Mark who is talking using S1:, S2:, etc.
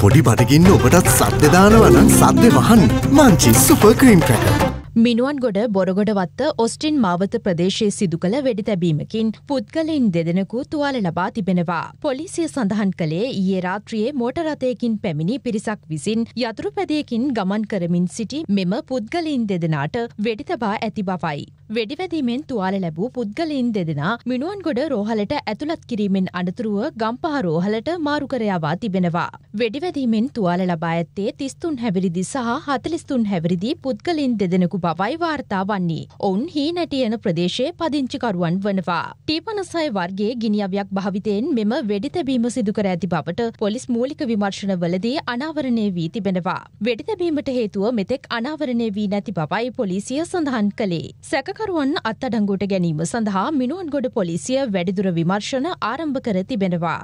S1: පොඩි බඩගින්න ඔබටත් සද්‍ය දානවනම් සද්‍ය වහන් Munchee super cream cracker.
S2: Minuwangoda Boragoda වත්ත ඔස්ටින් මාවත ප්‍රදේශයේ සිදු කළ වෙඩි තැබීමකින් පුද්ගලයින් දෙදෙනකු තුවාල ලබා තිබෙනවා. පොලිසිය සඳහන් කළේ ඊයේ රාත්‍රියේ මෝටරථයකින් පැමිණි පිරිසක් විසින් යතුරු පැදයකින් ගමන් කරමින් සිටි මෙම පුද්ගලයින් දෙදෙනාට වෙඩි තබා ඇති බවයි. වෙඩිවැදීමෙන් තුවාල ලැබූ පුද්ගලයින් දෙදෙනා මිනුවන්ගොඩ රෝහලට ඇතුළත් කිරීමෙන් අනතුරුව ගම්පහ රෝහලට මාරුකරයවා තිබෙනවා. වෙඩිවැදීමෙන් තුවාල ලබා ඇත්තේ තිස්තුන් හැවිරිදි සහ හතලිස්තුන් හැවිරිදි පුද්ගලින් දෙදෙනකු බවයි වාර්තා වන්නේ. ඔවුන් හීනැටියන ප්‍රදේශයේ පදිංචිකරුවන් වනවා. ටීපනසය වර්ගේ ගිනිියවයක් භාවිතයෙන් මෙම වෙඩිතැබීම සිදුකර ඇති බවට පොලිස් මූලික විමර්ශනවලදී අනාවරණය වී තිබෙනවා. වෙඩිතැබීමට හේතුව මෙතෙක් අනාවරණය වී නැති බවයි පොලිසිය සඳහන් කළේ. සැකකරුවන් අත්තඩංගුට ගැනීම සඳහා මිනුවන්ගොඩ පොලිසිය වැඩිදුර විමර්ශන ආරම්භ කර තිබෙනවා.